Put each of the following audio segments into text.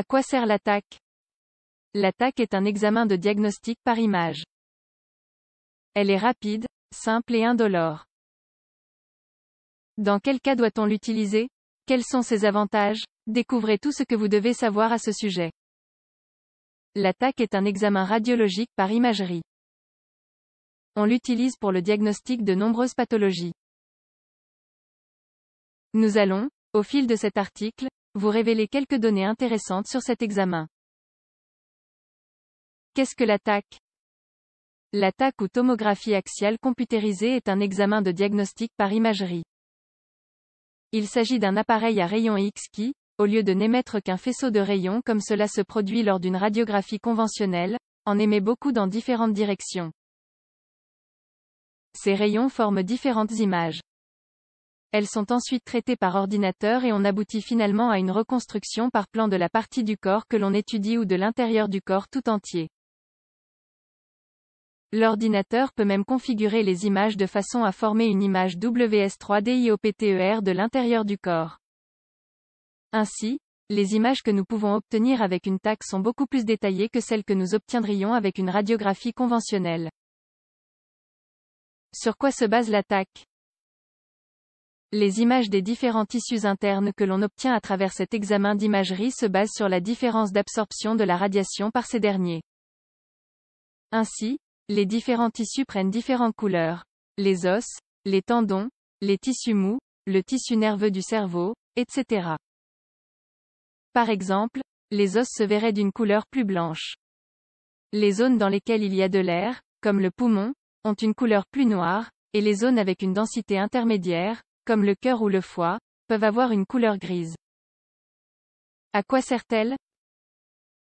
À quoi sert l'attaque L'attaque est un examen de diagnostic par image. Elle est rapide, simple et indolore. Dans quel cas doit-on l'utiliser Quels sont ses avantages Découvrez tout ce que vous devez savoir à ce sujet. L'attaque est un examen radiologique par imagerie. On l'utilise pour le diagnostic de nombreuses pathologies. Nous allons, au fil de cet article, vous révélez quelques données intéressantes sur cet examen. Qu'est-ce que l'attaque L'attaque ou tomographie axiale computérisée est un examen de diagnostic par imagerie. Il s'agit d'un appareil à rayons X qui, au lieu de n'émettre qu'un faisceau de rayons comme cela se produit lors d'une radiographie conventionnelle, en émet beaucoup dans différentes directions. Ces rayons forment différentes images. Elles sont ensuite traitées par ordinateur et on aboutit finalement à une reconstruction par plan de la partie du corps que l'on étudie ou de l'intérieur du corps tout entier. L'ordinateur peut même configurer les images de façon à former une image WS3DIOPTER de l'intérieur du corps. Ainsi, les images que nous pouvons obtenir avec une TAC sont beaucoup plus détaillées que celles que nous obtiendrions avec une radiographie conventionnelle. Sur quoi se base la TAC les images des différents tissus internes que l'on obtient à travers cet examen d'imagerie se basent sur la différence d'absorption de la radiation par ces derniers. Ainsi, les différents tissus prennent différentes couleurs. Les os, les tendons, les tissus mous, le tissu nerveux du cerveau, etc. Par exemple, les os se verraient d'une couleur plus blanche. Les zones dans lesquelles il y a de l'air, comme le poumon, ont une couleur plus noire, et les zones avec une densité intermédiaire, comme le cœur ou le foie, peuvent avoir une couleur grise. À quoi sert-elle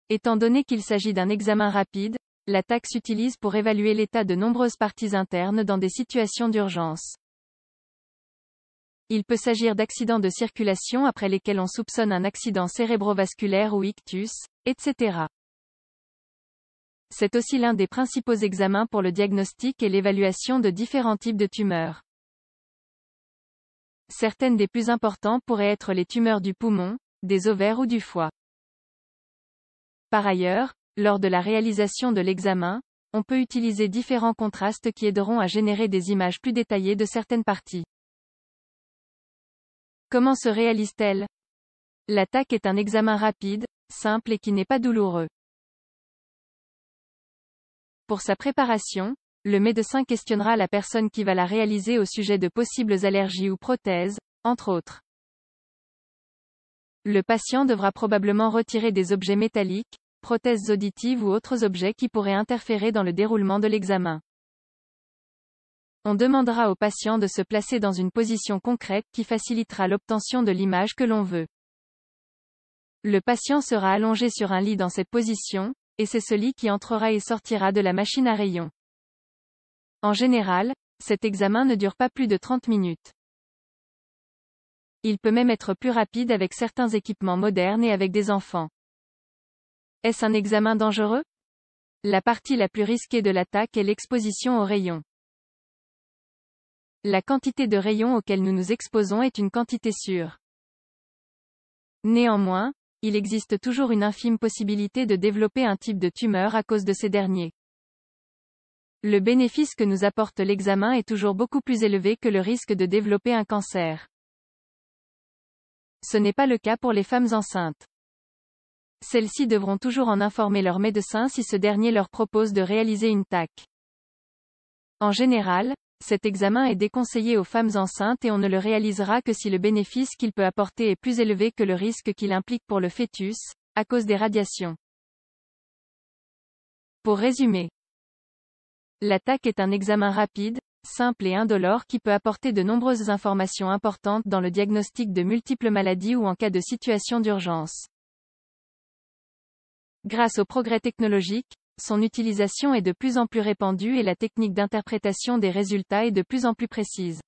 Étant donné qu'il s'agit d'un examen rapide, la taxe s'utilise pour évaluer l'état de nombreuses parties internes dans des situations d'urgence. Il peut s'agir d'accidents de circulation après lesquels on soupçonne un accident cérébrovasculaire ou ictus, etc. C'est aussi l'un des principaux examens pour le diagnostic et l'évaluation de différents types de tumeurs. Certaines des plus importantes pourraient être les tumeurs du poumon, des ovaires ou du foie. Par ailleurs, lors de la réalisation de l'examen, on peut utiliser différents contrastes qui aideront à générer des images plus détaillées de certaines parties. Comment se réalise-t-elle L'attaque est un examen rapide, simple et qui n'est pas douloureux. Pour sa préparation, le médecin questionnera la personne qui va la réaliser au sujet de possibles allergies ou prothèses, entre autres. Le patient devra probablement retirer des objets métalliques, prothèses auditives ou autres objets qui pourraient interférer dans le déroulement de l'examen. On demandera au patient de se placer dans une position concrète qui facilitera l'obtention de l'image que l'on veut. Le patient sera allongé sur un lit dans cette position, et c'est ce lit qui entrera et sortira de la machine à rayons. En général, cet examen ne dure pas plus de 30 minutes. Il peut même être plus rapide avec certains équipements modernes et avec des enfants. Est-ce un examen dangereux La partie la plus risquée de l'attaque est l'exposition aux rayons. La quantité de rayons auxquels nous nous exposons est une quantité sûre. Néanmoins, il existe toujours une infime possibilité de développer un type de tumeur à cause de ces derniers le bénéfice que nous apporte l'examen est toujours beaucoup plus élevé que le risque de développer un cancer. Ce n'est pas le cas pour les femmes enceintes. Celles-ci devront toujours en informer leur médecin si ce dernier leur propose de réaliser une TAC. En général, cet examen est déconseillé aux femmes enceintes et on ne le réalisera que si le bénéfice qu'il peut apporter est plus élevé que le risque qu'il implique pour le fœtus, à cause des radiations. Pour résumer, L'attaque est un examen rapide, simple et indolore qui peut apporter de nombreuses informations importantes dans le diagnostic de multiples maladies ou en cas de situation d'urgence. Grâce au progrès technologiques, son utilisation est de plus en plus répandue et la technique d'interprétation des résultats est de plus en plus précise.